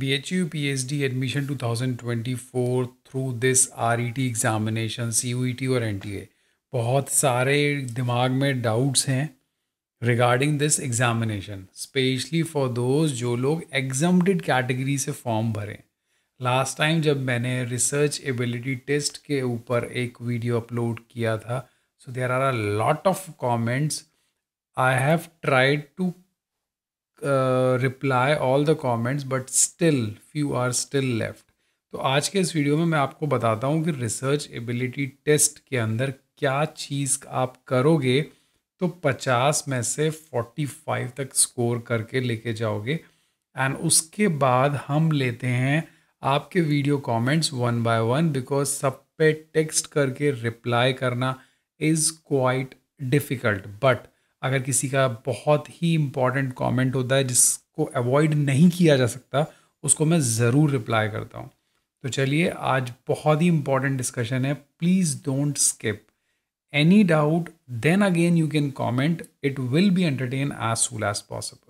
BHU for admission 2024 through this RET examination CUET और NTA बहुत सारे दिमाग में डाउट्स हैं regarding this examination specially for those जो लोग एग्जामटेड कैटेगरी से फॉर्म भरें लास्ट टाइम जब मैंने रिसर्च एबिलिटी टेस्ट के ऊपर एक वीडियो अपलोड किया था so there are a lot of comments I have tried to reply all the comments but still few are still left तो आज के इस वीडियो में मैं आपको बताता हूँ कि रिसर्च एबिलिटी टेस्ट के अंदर क्या चीज़ आप करोगे तो 50 में से 45 तक स्कोर करके लेके जाओगे एंड उसके बाद हम लेते हैं आपके video comments one by one because सब पे टेक्स्ट करके रिप्लाई करना इज़ क्वाइट डिफ़िकल्ट बट अगर किसी का बहुत ही इम्पॉर्टेंट कमेंट होता है जिसको अवॉइड नहीं किया जा सकता उसको मैं ज़रूर रिप्लाई करता हूँ तो चलिए आज बहुत ही इम्पॉर्टेंट डिस्कशन है please don't skip any doubt then again you can comment it will be entertain as soon as possible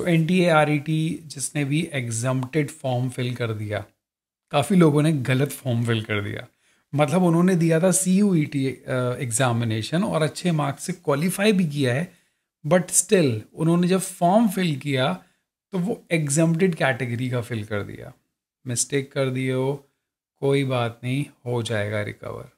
so N T A R E T जिसने भी एग्जाम्प्टेड फॉर्म फिल कर दिया काफ़ी लोगों ने गलत फॉर्म फिल कर दिया मतलब उन्होंने दिया था C U E T examination और अच्छे मार्क्स से क्वालिफाई भी किया है बट स्टिल उन्होंने जब फॉर्म फिल किया तो वो एग्ज़म्पटेड कैटेगरी का फिल कर दिया मिस्टेक कर दिए हो कोई बात नहीं हो जाएगा रिकवर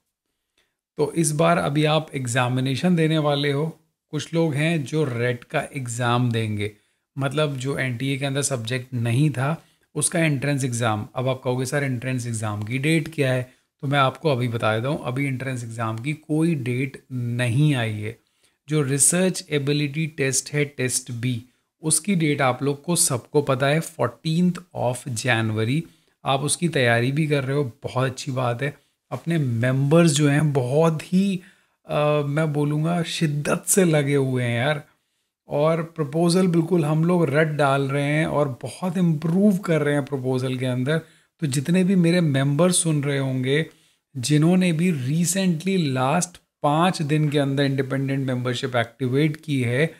तो इस बार अभी आप एग्ज़ामिनेशन देने वाले हो कुछ लोग हैं जो रेट का एग्ज़ाम देंगे मतलब जो एन के अंदर सब्जेक्ट नहीं था उसका एंट्रेंस एग्ज़ाम अब आप कहोगे सर एंट्रेंस एग्ज़ाम की डेट क्या है तो मैं आपको अभी बता देता हूँ अभी एंट्रेंस एग्ज़ाम की कोई डेट नहीं आई है जो रिसर्च एबिलिटी टेस्ट है टेस्ट बी उसकी डेट आप लोग को सबको पता है फोर्टीन ऑफ जनवरी आप उसकी तैयारी भी कर रहे हो बहुत अच्छी बात है अपने मेंबर्स जो हैं बहुत ही आ, मैं बोलूँगा शिद्दत से लगे हुए हैं यार और प्रपोज़ल बिल्कुल हम लोग रेड डाल रहे हैं और बहुत इम्प्रूव कर रहे हैं प्रपोज़ल के अंदर तो जितने भी मेरे मेंबर सुन रहे होंगे जिन्होंने भी रिसेंटली लास्ट पाँच दिन के अंदर इंडिपेंडेंट मेंबरशिप एक्टिवेट की है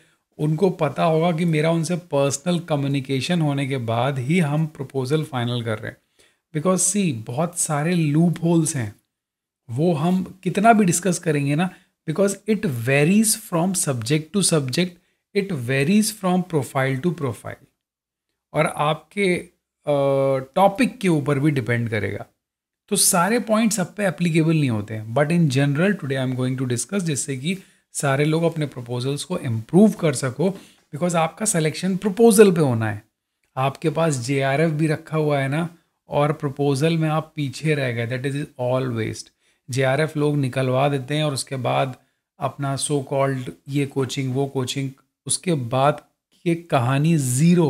उनको पता होगा कि मेरा उनसे पर्सनल कम्युनिकेशन होने के बाद ही हम प्रपोज़ल फाइनल कर रहे हैं बिकॉज सी बहुत सारे लूप होल्स हैं वो हम कितना भी डिस्कस करेंगे ना because it varies from subject to subject it varies from profile to profile और आपके टॉपिक के ऊपर भी डिपेंड करेगा तो सारे पॉइंट्स सब पे एप्लीकेबल नहीं होते हैं but in general today I am going to discuss जिससे कि सारे लोग अपने प्रपोजल्स को इम्प्रूव कर सको बिकॉज आपका सिलेक्शन प्रपोजल पे होना है आपके पास जे भी रखा हुआ है ना और प्रपोजल में आप पीछे रह गए दैट इज़ ऑल वेस्ट जे लोग निकलवा देते हैं और उसके बाद अपना सो so कॉल्ड ये कोचिंग वो कोचिंग उसके बाद ये कहानी zero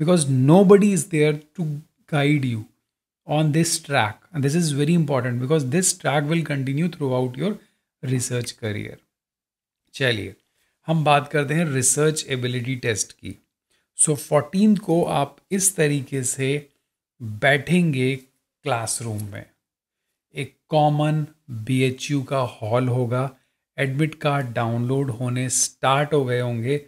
because nobody is there to guide you on this track this is very important because this track will continue throughout your research career चलिए हम बात करते हैं रिसर्च एबिलिटी टेस्ट की सो so, फोर्टीन को आप इस तरीके से बैठेंगे क्लासरूम में एक कॉमन बी का हॉल होगा एडमिट कार्ड डाउनलोड होने स्टार्ट हो गए होंगे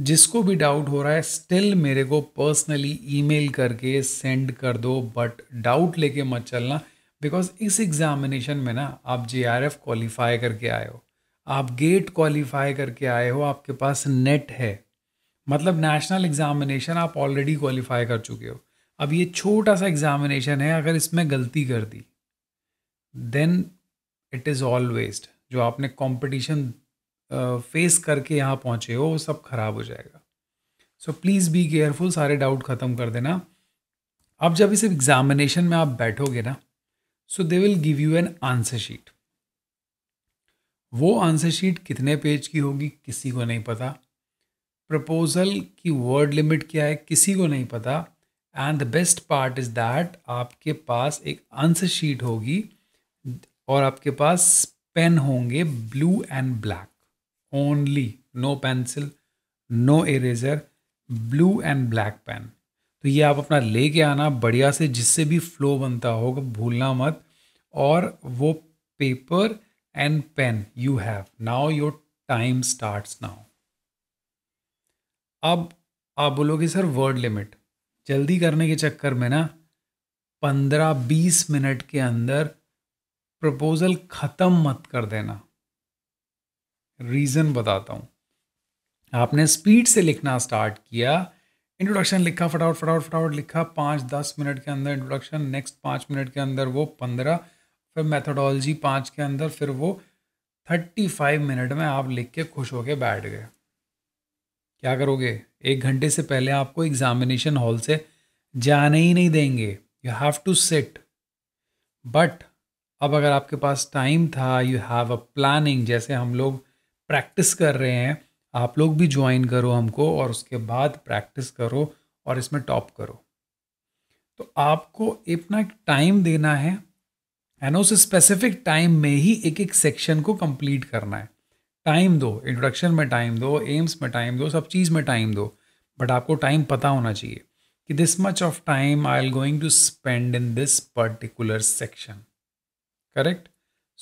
जिसको भी डाउट हो रहा है स्टिल मेरे को पर्सनली ईमेल करके सेंड कर दो बट डाउट लेके मत चलना बिकॉज इस एग्ज़ामिनेशन में ना आप जे आर एफ क्वालिफाई करके आए हो आप गेट क्वालिफाई करके आए हो आपके पास नेट है मतलब नेशनल एग्ज़ामिनेशन आप ऑलरेडी क्वालिफाई कर चुके हो अब ये छोटा सा एग्ज़ामिनेशन है अगर इसमें गलती कर दी then it is all waste जो आपने कॉम्पिटिशन फेस करके यहाँ पहुँचे हो वो सब ख़राब हो जाएगा सो प्लीज़ बी केयरफुल सारे डाउट ख़त्म कर देना अब जब इस एग्जामिनेशन में आप बैठोगे ना so they will give you an answer sheet वो आंसर शीट कितने पेज की होगी किसी को नहीं पता प्रपोजल की वर्ड लिमिट क्या है किसी को नहीं पता and the best part is that आपके पास एक आंसर शीट होगी और आपके पास पेन होंगे blue and black only no pencil no eraser blue and black pen तो ये आप अपना लेके आना बढ़िया से जिससे भी फ्लो बनता होगा भूलना मत और वो paper and pen you have now your time start now अब आप बोलोगे सर वर्ड लिमिट जल्दी करने के चक्कर में ना पंद्रह बीस मिनट के अंदर प्रपोज़ल ख़त्म मत कर देना रीज़न बताता हूँ आपने स्पीड से लिखना स्टार्ट किया इंट्रोडक्शन लिखा फटाफट फटाफट फटाफट लिखा पाँच दस मिनट के अंदर इंट्रोडक्शन नेक्स्ट पाँच मिनट के अंदर वो पंद्रह फिर मेथोडोलॉजी पाँच के अंदर फिर वो थर्टी फाइव मिनट में आप लिख के खुश होके बैठ गए क्या करोगे एक घंटे से पहले आपको एग्जामिनेशन हॉल से जाने ही नहीं देंगे you have to sit but अब अगर आपके पास टाइम था यू हैव अ प्लानिंग जैसे हम लोग प्रैक्टिस कर रहे हैं आप लोग भी ज्वाइन करो हमको और उसके बाद प्रैक्टिस करो और इसमें टॉप करो तो आपको इतना टाइम देना है एंड उस स्पेसिफिक टाइम में ही एक एक सेक्शन को कंप्लीट करना है टाइम दो इंट्रोडक्शन में टाइम दो एम्स में टाइम दो सब चीज़ में टाइम दो बट आपको टाइम पता होना चाहिए कि this much of time I'll going to spend in this particular section correct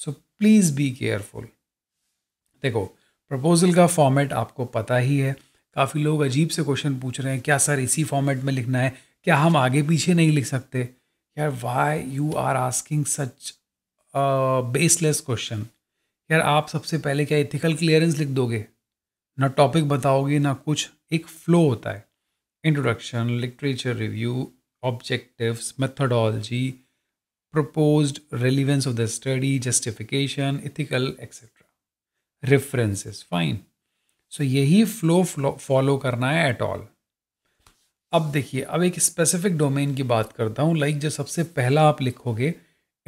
so please be careful देखो प्रपोजल का फॉर्मेट आपको पता ही है काफ़ी लोग अजीब से क्वेश्चन पूछ रहे हैं क्या सर इसी फॉर्मेट में लिखना है क्या हम आगे पीछे नहीं लिख सकते यार why you are asking such baseless question यार आप सबसे पहले क्या इथिकल क्लियरेंस लिख दोगे ना टॉपिक बताओगे ना कुछ एक फ्लो होता है introduction literature review objectives methodology proposed relevance of the study justification ethical etcetera references fine so यही फ्लो फॉलो करना है एट ऑल अब देखिए अब एक स्पेसिफिक डोमेन की बात करता हूँ लाइक जो सबसे पहला आप लिखोगे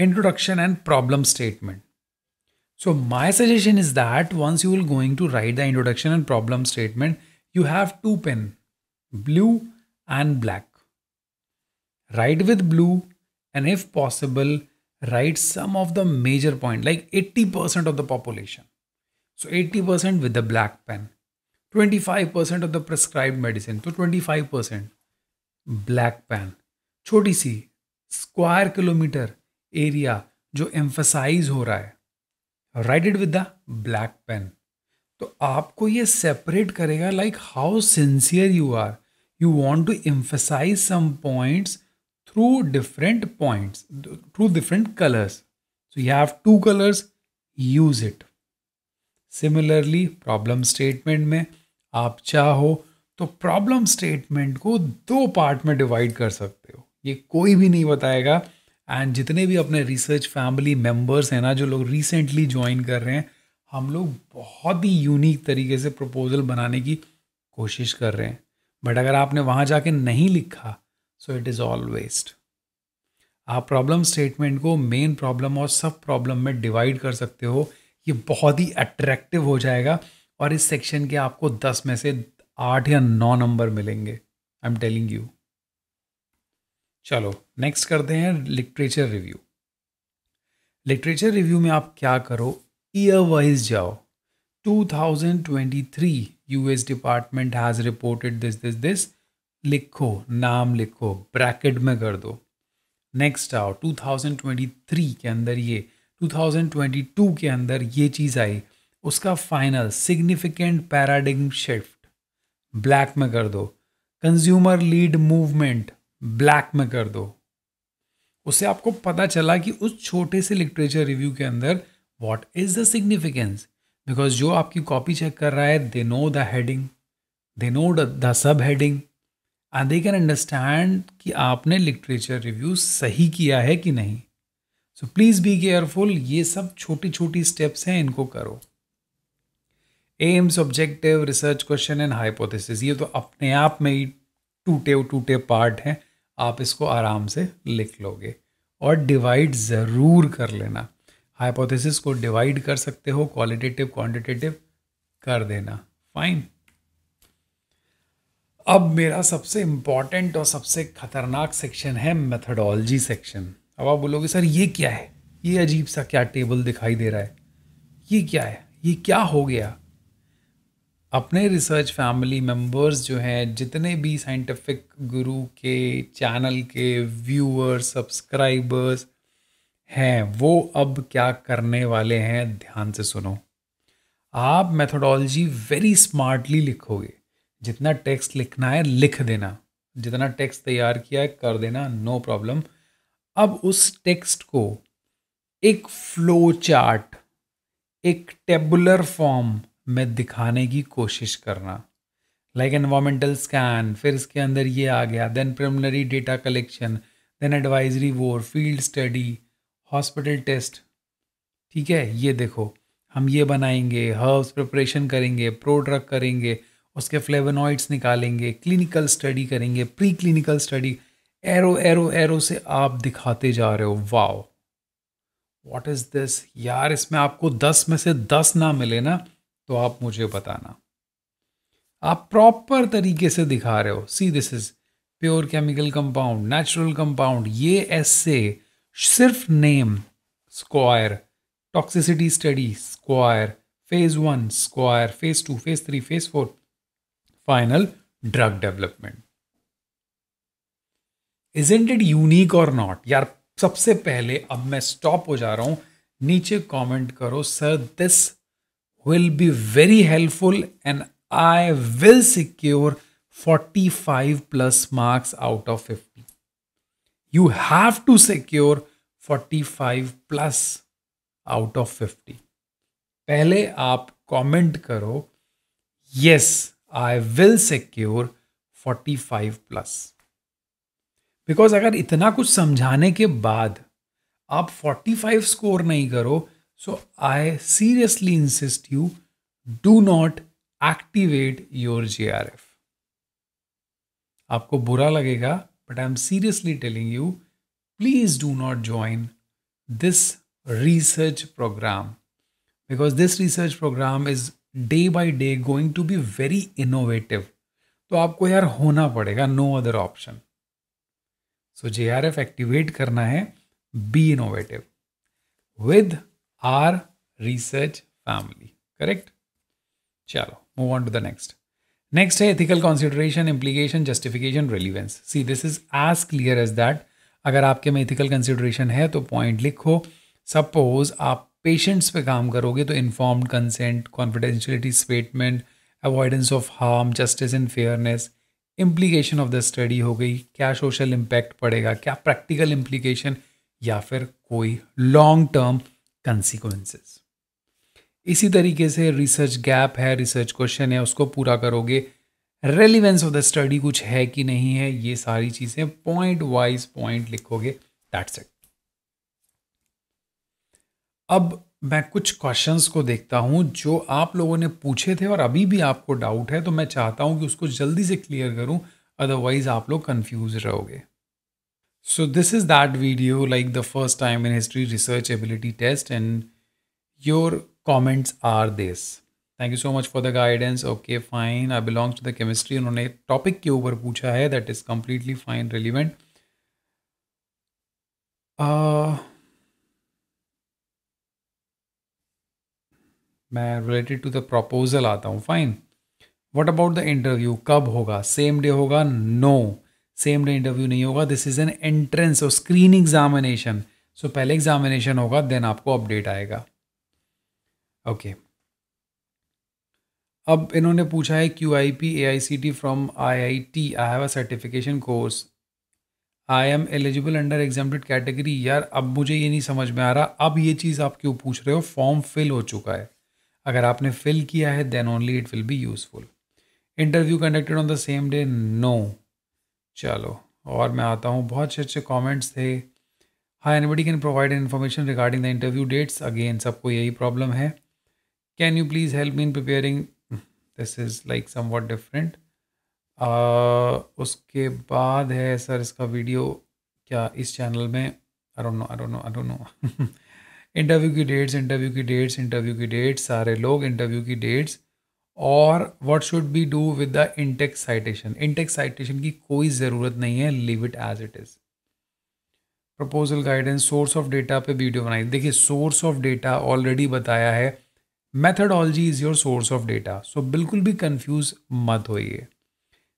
introduction and problem statement so my suggestion is that once you will going to write the introduction and problem statement you have to pen blue and black write with blue and if possible some of the major point like eighty percent of the population So 80% with the black pen. 25% of the prescribed medicine. तो 25% black pen. छोटी सी square kilometre area जो emphasize हो रहा है write it with the black pen तो आपको ये सेपरेट करेगा like how sincere you are you want to emphasize some points through different points through different colours so you have to colours use it similarly problem statement में आप चाहो तो problem statement को दो पार्ट में divide कर सकते हो ये कोई भी नहीं बताएगा एंड जितने भी अपने रिसर्च फैमिली मेम्बर्स हैं ना जो लोग रिसेंटली ज्वाइन कर रहे हैं हम लोग बहुत ही यूनिक तरीके से प्रपोजल बनाने की कोशिश कर रहे हैं बट अगर आपने वहाँ जाके नहीं लिखा so it is all waste आप प्रॉब्लम स्टेटमेंट को मेन प्रॉब्लम और सब प्रॉब्लम में डिवाइड कर सकते हो ये बहुत ही अट्रैक्टिव हो जाएगा और इस सेक्शन के आपको दस में से आठ या नौ नंबर मिलेंगे आई एम टेलिंग यू चलो नेक्स्ट करते हैं लिटरेचर रिव्यू लिटरेचर रिव्यू में आप क्या करो ईयर वाइज जाओ 2023 US department has reported this this this लिखो नाम लिखो ब्रैकेट में कर दो नेक्स्ट आओ 2023 के अंदर ये 2022 के अंदर ये चीज़ आई उसका final significant paradigm shift black में कर दो कंज्यूमर लीड मूवमेंट ब्लैक में कर दो उससे आपको पता चला कि उस छोटे से लिटरेचर रिव्यू के अंदर what is the significance because जो आपकी कॉपी चेक कर रहा है they know the heading they know the sub heading and they can understand कि आपने लिटरेचर रिव्यू सही किया है कि नहीं सो प्लीज़ बी केयरफुल ये सब छोटी छोटी स्टेप्स हैं इनको करो aims objective research question and hypothesis ये तो अपने आप में ही टूटे टूटे पार्ट हैं आप इसको आराम से लिख लोगे और डिवाइड ज़रूर कर लेना हाइपोथेसिस को डिवाइड कर सकते हो क्वालिटेटिव क्वांटिटेटिव कर देना फाइन अब मेरा सबसे इम्पॉर्टेंट और सबसे खतरनाक सेक्शन है मेथडोलॉजी सेक्शन अब आप बोलोगे सर ये क्या है ये अजीब सा क्या टेबल दिखाई दे रहा है ये क्या है ये क्या हो गया अपने रिसर्च फैमिली मेंबर्स जो हैं जितने भी साइंटिफिक गुरु के चैनल के व्यूअर्स सब्सक्राइबर्स हैं वो अब क्या करने वाले हैं ध्यान से सुनो आप मेथोडोलॉजी वेरी स्मार्टली लिखोगे जितना टेक्स्ट लिखना है लिख देना जितना टेक्स्ट तैयार किया है कर देना नो no प्रॉब्लम अब उस टेक्स्ट को एक फ्लो चार्ट एक टेबुलर फॉर्म में दिखाने की कोशिश करना लाइक एनवामेंटल स्कैन फिर इसके अंदर ये आ गया then preliminary data collection then advisory वोर फील्ड स्टडी हॉस्पिटल टेस्ट ठीक है ये देखो हम ये बनाएंगे हर्ब्स प्रिपरेशन करेंगे प्रो ड्रग करेंगे उसके फ्लेवनॉइड्स निकालेंगे क्लिनिकल स्टडी करेंगे pre clinical study arrow arrow arrow से आप दिखाते जा रहे हो वाओ व्हाट इज़ दिस यार इसमें आपको दस में से दस ना मिले ना तो आप मुझे बताना आप प्रॉपर तरीके से दिखा रहे हो see this is pure chemical compound natural compound ये ऐसे सिर्फ name square toxicity study square phase one square phase two phase three phase four final drug development इंट इट यूनिक और नॉट यार सबसे पहले अब मैं स्टॉप हो जा रहा हूँ नीचे कमेंट करो sir this will be very helpful and I will secure 45 plus marks out of 50 you have to secure 45 plus out of 50 पहले आप कमेंट करो yes I will secure 45 plus because अगर इतना कुछ समझाने के बाद आप 45 स्कोर नहीं करो so I seriously insist you do not activate your J R F आपको बुरा लगेगा but I am seriously telling you please do not join this research programme because this research programme is day by day going to be very innovative तो आपको यार होना पड़ेगा no other option so J R F activate करना है be innovative with our research family correct चलो move on to the next next है ethical consideration implication justification relevance see this is as clear as that अगर आपके में ethical consideration है तो point लिखो सपोज आप पेशेंट्स पे काम करोगे तो informed consent confidentiality statement avoidance of harm justice and fairness implication of the study हो गई क्या सोशल इम्पैक्ट पड़ेगा क्या प्रैक्टिकल इम्प्लीकेशन या फिर कोई लॉन्ग टर्म कंसिक्वेंसेस इसी तरीके से रिसर्च गैप है रिसर्च क्वेश्चन है उसको पूरा करोगे रेलिवेंस ऑफ द स्टडी कुछ है कि नहीं है ये सारी चीज़ें पॉइंट वाइज पॉइंट लिखोगे दैट्स इट अब मैं कुछ क्वेश्चंस को देखता हूँ जो आप लोगों ने पूछे थे और अभी भी आपको डाउट है तो मैं चाहता हूँ कि उसको जल्दी से क्लियर करूँ अदरवाइज आप लोग कन्फ्यूज रहोगे so this is that video like the first time in history research ability test and your comments are this thank you so much for the guidance okay fine I belongs to the chemistry उन्होंने topic के ऊपर पूछा है that is completely fine relevant मैं related to the proposal आता हूँ fine what about the interview कब होगा सेम डे होगा नो सेम डे इंटरव्यू नहीं होगा दिस इज़ एन एंट्रेंस और स्क्रीन एग्जामिनेशन सो पहले एग्जामिनेशन होगा देन आपको अपडेट आएगा ओके okay. अब इन्होंने पूछा है Q I P A I C T from I I T I have a certification course I am eligible under exempted category यार अब मुझे ये नहीं समझ में आ रहा अब ये चीज़ आप क्यों पूछ रहे हो फॉर्म फिल हो चुका है अगर आपने फिल किया है then only it will be useful interview conducted on the same day no चलो और मैं आता हूँ बहुत अच्छे अच्छे कॉमेंट्स थे hi anybody can provide information regarding the interview dates again सबको यही प्रॉब्लम है can you please help me in preparing this is like somewhat different उसके बाद है सर इसका वीडियो क्या इस चैनल में I don't know I don't know I don't know interview की डेट्स इंटरव्यू की डेट्स इंटरव्यू की डेट्स सारे लोग इंटरव्यू की डेट्स और what should be do with the intext citation intext citation की कोई ज़रूरत नहीं है leave it as it is proposal guidance source of data पे वीडियो बनाई देखिए सोर्स ऑफ डेटा ऑलरेडी बताया है methodology is your source of data सो बिल्कुल भी कन्फ्यूज मत होइए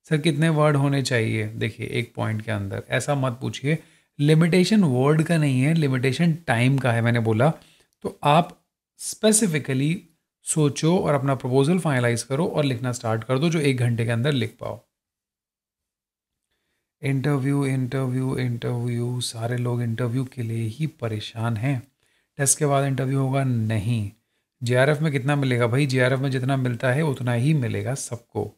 सर कितने वर्ड होने चाहिए देखिए एक पॉइंट के अंदर ऐसा मत पूछिए लिमिटेशन वर्ड का नहीं है लिमिटेशन टाइम का है मैंने बोला तो आप स्पेसिफिकली सोचो और अपना प्रपोजल फाइनलाइज करो और लिखना स्टार्ट कर दो जो एक घंटे के अंदर लिख पाओ इंटरव्यू इंटरव्यू इंटरव्यू सारे लोग इंटरव्यू के लिए ही परेशान हैं टेस्ट के बाद इंटरव्यू होगा नहीं जे में कितना मिलेगा भाई जे में जितना मिलता है उतना ही मिलेगा सबको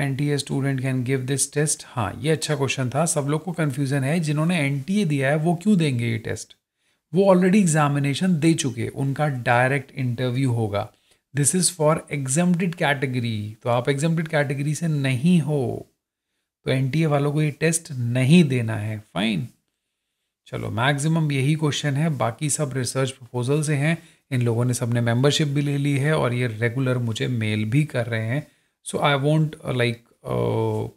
N T A student can give this test हाँ ये अच्छा क्वेश्चन था सब लोग को कन्फ्यूज़न है जिन्होंने एन टी ए दिया है वो क्यों देंगे ये टेस्ट वो ऑलरेडी एग्जामिनेशन दे चुके उनका डायरेक्ट इंटरव्यू होगा this is for exempted category तो आप एग्जामेड कैटेगरी से नहीं हो तो एन टी ए वालों को ये टेस्ट नहीं देना है फाइन चलो मैक्सिमम यही क्वेश्चन है बाकी सब रिसर्च प्रपोजल से हैं इन लोगों ने सबने मेंबरशिप भी ले ली है और ये रेगुलर मुझे मेल भी कर रहे हैं so I won't uh, like uh,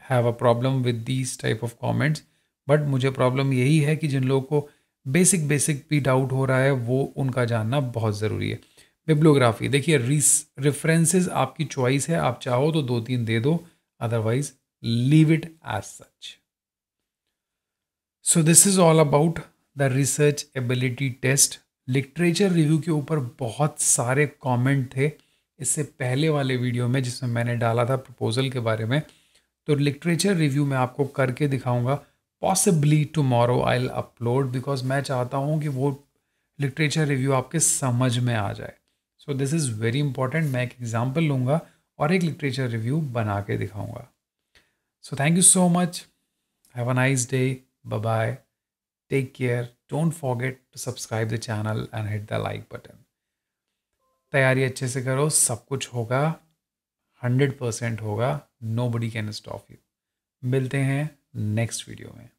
have a problem with these type of comments but मुझे प्रॉब्लम यही है कि जिन लोगों को बेसिक बेसिक भी डाउट हो रहा है वो उनका जानना बहुत ज़रूरी है बिब्लोग्राफी देखिए रेफरेंसेस आपकी चॉइस है आप चाहो तो दो तीन दे दो otherwise leave it as such so this is all about the research ability test literature review के ऊपर बहुत सारे कमेंट थे इससे पहले वाले वीडियो में जिसमें मैंने डाला था प्रपोज़ल के बारे में तो लिटरेचर रिव्यू मैं आपको करके दिखाऊंगा possibly tomorrow I upload because मैं चाहता हूँ कि वो लिटरेचर रिव्यू आपके समझ में आ जाए so this is very important मैं एक एग्जाम्पल लूँगा और एक लिटरेचर रिव्यू बना के दिखाऊँगा so thank you so much have a nice day bye take care don't forget to subscribe the channel and hit the like button तैयारी अच्छे से करो सब कुछ होगा हंड्रेड परसेंट होगा nobody can stop you मिलते हैं नेक्स्ट वीडियो में